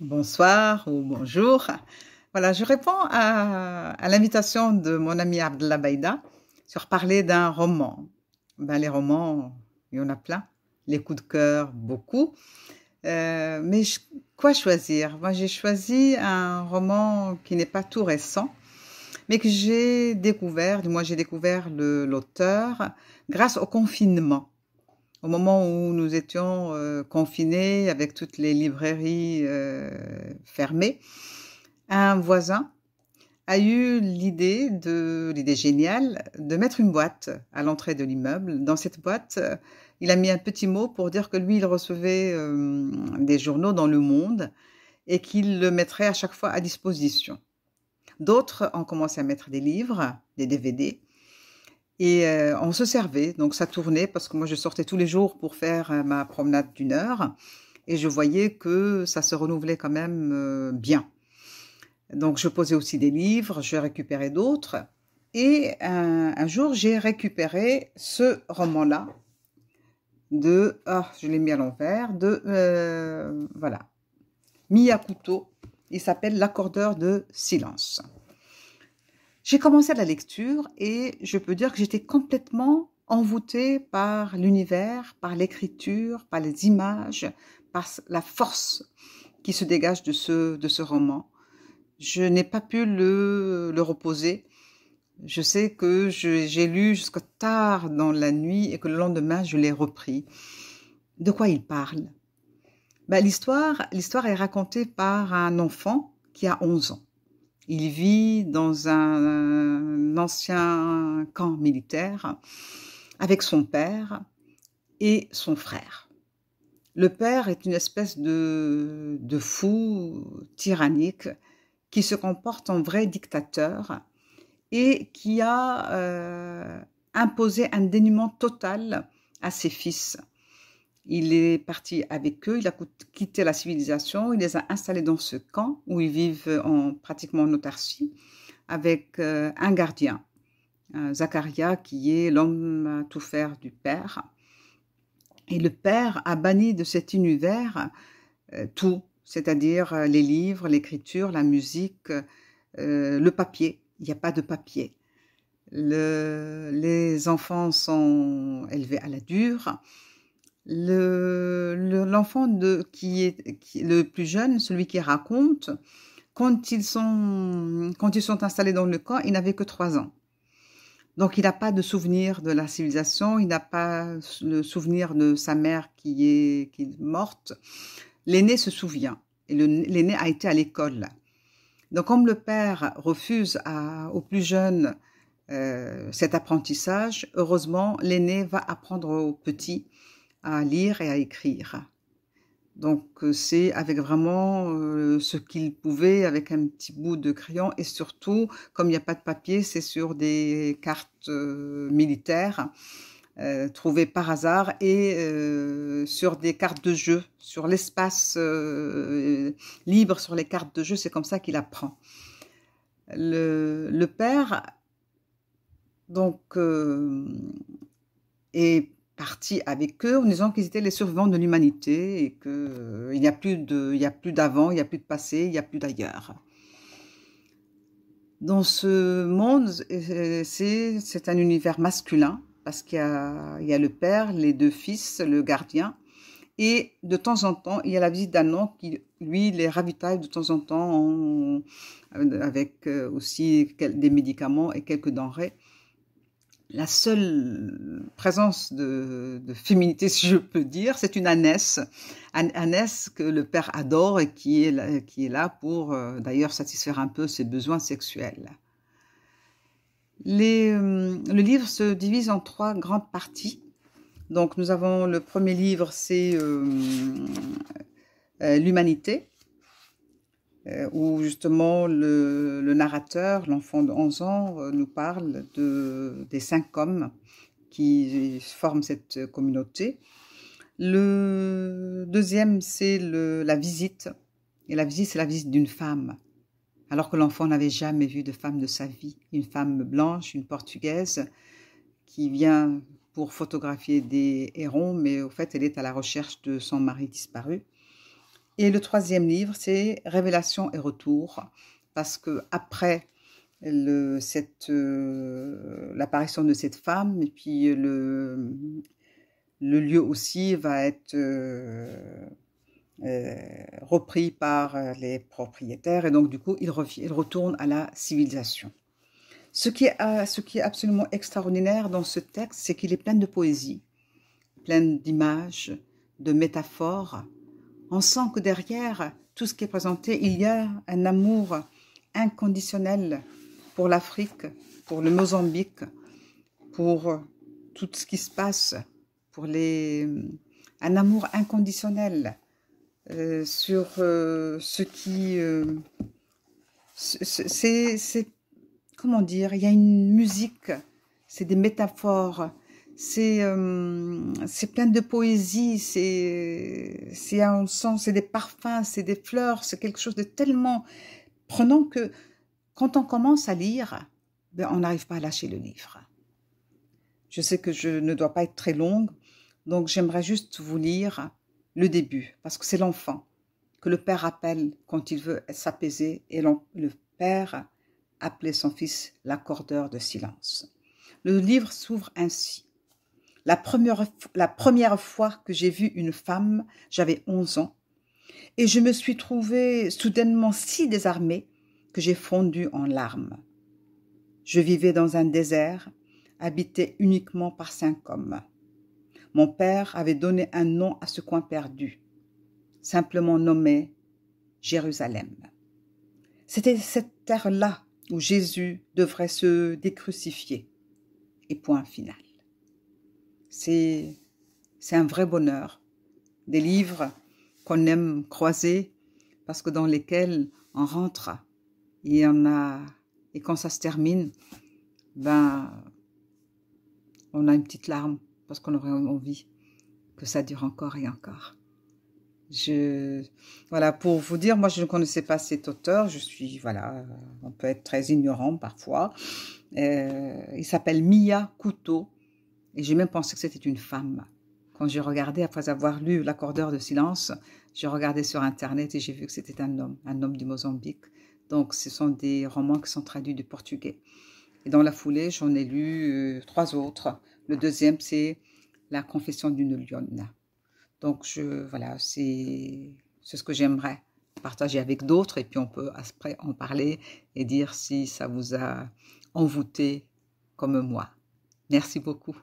bonsoir ou bonjour. Voilà, je réponds à, l'invitation de mon ami Abdullah Baïda sur parler d'un roman. Ben, les romans, il y en a plein. Les coups de cœur, beaucoup. Euh, mais quoi choisir Moi, j'ai choisi un roman qui n'est pas tout récent, mais que j'ai découvert, du moins j'ai découvert l'auteur grâce au confinement au moment où nous étions euh, confinés avec toutes les librairies euh, fermées, un voisin a eu l'idée de l'idée géniale de mettre une boîte à l'entrée de l'immeuble. Dans cette boîte, il a mis un petit mot pour dire que lui, il recevait euh, des journaux dans le monde et qu'il le mettrait à chaque fois à disposition. D'autres ont commencé à mettre des livres, des DVD, et euh, on se servait, donc ça tournait, parce que moi je sortais tous les jours pour faire euh, ma promenade d'une heure, et je voyais que ça se renouvelait quand même euh, bien. Donc je posais aussi des livres, je récupérais d'autres, et un, jour j'ai récupéré ce roman-là de, ah je l'ai mis à l'envers, de, voilà, Miyakuto, il s'appelle L'accordeur de silence. J'ai commencé la lecture et je peux dire que j'étais complètement envoûtée par l'univers, par l'écriture, par les images, par la force qui se dégage de ce, de ce roman. Je n'ai pas pu le, le reposer. Je sais que j'ai lu jusqu'à tard dans la nuit et que le lendemain, je l'ai repris. De quoi il parle ben, l'histoire L'histoire est racontée par un enfant qui a 11 ans. Il vit dans un ancien camp militaire avec son père et son frère. Le père est une espèce de, fou tyrannique qui se comporte en vrai dictateur et qui a euh, imposé un dénuement total à ses fils. Il est parti avec eux, il a quitté la civilisation, il les a installés dans ce camp où ils vivent en, pratiquement en autarcie avec euh, un gardien, euh, Zacharia, qui est l'homme tout faire du Père. Et le Père a banni de cet univers euh, tout, c'est-à-dire les livres, l'écriture, la musique, le papier. Il n'y a pas de papier. les enfants sont élevés à la dure l'enfant le, qui est le plus jeune, celui qui raconte, quand ils sont, quand ils sont installés dans le camp, il n'avait que trois ans. Donc il n'a pas de souvenir de la civilisation, il n'a pas le souvenir de sa mère qui est, qui est morte. L'aîné se souvient et l'aîné a été à l'école. Donc comme le père refuse à, au plus jeune euh, cet apprentissage, heureusement l'aîné va apprendre au petit à lire et à écrire. Donc euh, c'est avec vraiment euh, ce qu'il pouvait, avec un petit bout de crayon, et surtout, comme il n'y a pas de papier, c'est sur des cartes euh, militaires trouvées par hasard et sur des cartes de jeu, sur l'espace libre sur les cartes de jeu, c'est comme ça qu'il apprend. Le, le père, donc, est parti avec eux en disant qu'ils étaient les survivants de l'humanité et qu'il euh, il n'y a plus d'avant, il n'y a plus de passé, il n'y a plus d'ailleurs. Dans ce monde, euh, c'est un univers masculin parce qu'il y, y, a le père, les deux fils, le gardien. Et de temps en temps, il y a la visite d'un homme qui, lui, les ravitaille de temps en temps euh, avec aussi des médicaments et quelques denrées la seule présence de, féminité, si je peux dire, c'est une ânesse. ânesse que le père adore et qui est là, qui est là pour euh, d'ailleurs satisfaire un peu ses besoins sexuels. Euh, le livre se divise en trois grandes parties. Donc nous avons le premier livre, c'est euh, l'humanité. Euh, où justement le, narrateur, l'enfant de 11 ans, euh, nous parle des cinq hommes qui forment cette communauté. Le deuxième, c'est la visite. Et la visite, c'est la visite d'une femme. Alors que l'enfant n'avait jamais vu de femme de sa vie, une femme blanche, une portugaise, qui vient pour photographier des hérons, mais au fait, elle est à la recherche de son mari disparu. Et le troisième livre, c'est Révélation et retour, parce que après euh, l'apparition de cette femme, et puis le, le lieu aussi va être euh, euh, repris par les propriétaires, et donc du coup, il, retourne à la civilisation. ce qui est absolument extraordinaire dans ce texte, c'est qu'il est plein de poésie, plein d'images, de métaphores, on sent que derrière tout ce qui est présenté, il y a un amour inconditionnel pour l'Afrique, pour le Mozambique, pour tout ce qui se passe, pour les... un amour inconditionnel euh, sur euh, ce qui... Euh, c'est... Comment dire Il y a une musique, c'est des métaphores, c'est euh, c'est plein de poésie, c'est un sens, c'est des parfums, c'est des fleurs, c'est quelque chose de tellement prenant que quand on commence à lire, ben, on n'arrive pas à lâcher le livre. Je sais que je ne dois pas être très longue, donc j'aimerais juste vous lire le début, parce que c'est l'enfant que le père appelle quand il veut s'apaiser, et le père appelait son fils l'accordeur de silence. Le livre s'ouvre ainsi. La première, fois que j'ai vu une femme, j'avais 11 ans, et je me suis trouvée soudainement si désarmée que j'ai fondu en larmes. Je vivais dans un désert, habité uniquement par cinq hommes. Mon père avait donné un nom à ce coin perdu, simplement nommé Jérusalem. C'était cette terre-là où Jésus devrait se décrucifier. Et point final c'est un vrai bonheur. Des livres qu'on aime croiser parce que dans lesquels on rentre et en a et quand ça se termine, ben on a une petite larme parce qu'on aurait envie que ça dure encore et encore. Je, voilà, pour vous dire, moi je ne connaissais pas cet auteur. Je suis, voilà, on peut être très ignorant parfois. Euh, il s'appelle Mia Couteau. Et j'ai même pensé que c'était une femme. Quand j'ai regardé, après avoir lu L'accordeur de silence, j'ai regardé sur Internet et j'ai vu que c'était un homme, un homme du Mozambique. Donc, ce sont des romans qui sont traduits du portugais. Et dans la foulée, j'en ai lu euh, trois autres. Le deuxième, c'est La confession d'une lionne. Donc, je, voilà, c'est ce que j'aimerais partager avec d'autres et puis on peut après en parler et dire si ça vous a envoûté comme moi. Merci beaucoup.